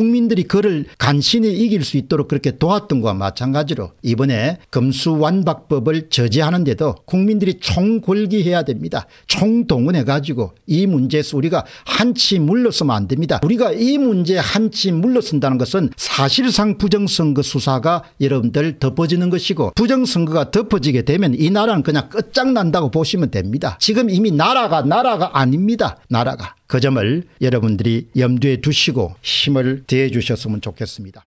국민들이 그를 간신히 이길 수 있도록 그렇게 도왔던 것과 마찬가지로 이번에 금수완박법을 저지하는데도 국민들이 총궐기해야 됩니다. 총동원해 가지고 이 문제에서 우리가 한치 물러서면 안 됩니다. 우리가 이 문제에 한치 물러선다는 것은 사실상 부정선거 수사가 여러분들 덮어지는 것이고 부정선거가 덮어지게 되면 이 나라는 그냥 끝장난다고 보시면 됩니다. 지금 이미 나라가 나라가 아닙니다. 나라가. 그 점을 여러분들이 염두에 두시고 힘을 대해 주셨으면 좋겠습니다.